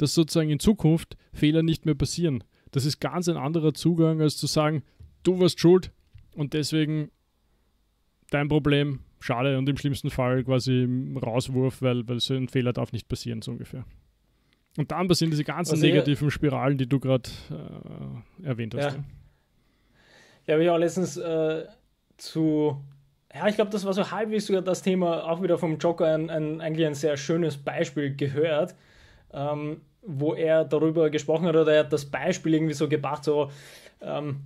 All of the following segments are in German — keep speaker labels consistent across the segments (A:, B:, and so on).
A: dass sozusagen in Zukunft Fehler nicht mehr passieren. Das ist ganz ein anderer Zugang, als zu sagen, du warst schuld und deswegen dein Problem, schade und im schlimmsten Fall quasi Rauswurf, weil, weil so ein Fehler darf nicht passieren, so ungefähr.
B: Und dann passieren diese ganzen also negativen
A: Spiralen, die du gerade äh, erwähnt hast. Ja.
B: Ich habe ja auch letztens äh, zu, ja, ich glaube, das war so halbwegs sogar das Thema, auch wieder vom Joker, ein, ein, eigentlich ein sehr schönes Beispiel gehört, ähm, wo er darüber gesprochen hat oder er hat das Beispiel irgendwie so gebracht, so ähm,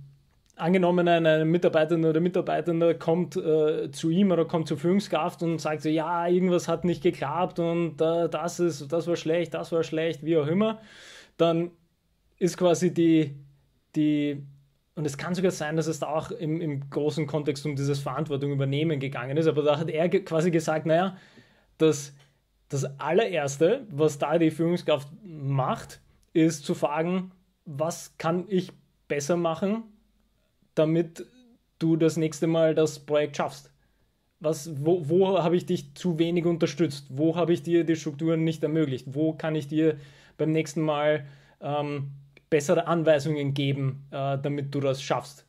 B: angenommen eine Mitarbeiterin oder Mitarbeiter kommt äh, zu ihm oder kommt zur Führungskraft und sagt so, ja, irgendwas hat nicht geklappt und äh, das ist, das war schlecht, das war schlecht, wie auch immer, dann ist quasi die, die und es kann sogar sein, dass es da auch im, im großen Kontext um dieses Verantwortung übernehmen gegangen ist, aber da hat er quasi gesagt, naja, dass das allererste, was da die Führungskraft macht, ist zu fragen, was kann ich besser machen, damit du das nächste Mal das Projekt schaffst. Was, wo, wo habe ich dich zu wenig unterstützt? Wo habe ich dir die Strukturen nicht ermöglicht? Wo kann ich dir beim nächsten Mal ähm, bessere Anweisungen geben, äh, damit du das schaffst?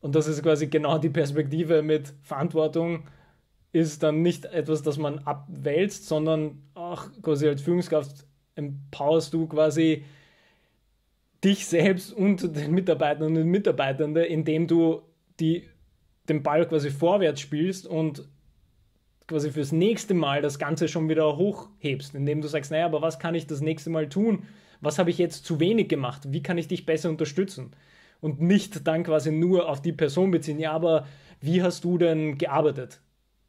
B: Und das ist quasi genau die Perspektive mit Verantwortung ist dann nicht etwas, das man abwälzt, sondern auch quasi als Führungskraft empowerst du quasi dich selbst und den Mitarbeitern und Mitarbeitenden, indem du die, den Ball quasi vorwärts spielst und quasi fürs nächste Mal das Ganze schon wieder hochhebst, indem du sagst, naja, aber was kann ich das nächste Mal tun? Was habe ich jetzt zu wenig gemacht? Wie kann ich dich besser unterstützen? Und nicht dann quasi nur auf die Person beziehen, ja, aber wie hast du denn gearbeitet?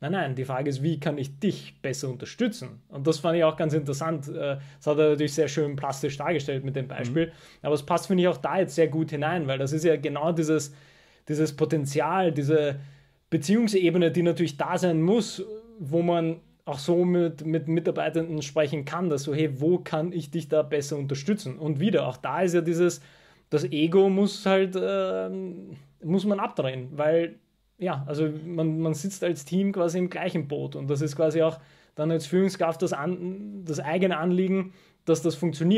B: Nein, nein, die Frage ist, wie kann ich dich besser unterstützen? Und das fand ich auch ganz interessant. Äh, das hat er natürlich sehr schön plastisch dargestellt mit dem mhm. Beispiel. Mhm. Aber es passt, finde ich, auch da jetzt sehr gut hinein, weil das ist ja genau dieses, dieses Potenzial, diese Beziehungsebene, die natürlich da sein muss, wo man auch so mit, mit Mitarbeitenden sprechen kann, dass so, hey, wo kann ich dich da besser unterstützen? Und wieder, auch da ist ja dieses, das Ego muss halt, äh, muss man abdrehen, weil ja, also man, man sitzt als Team quasi im gleichen Boot und das ist quasi auch dann als Führungskraft das, an, das eigene Anliegen, dass das funktioniert.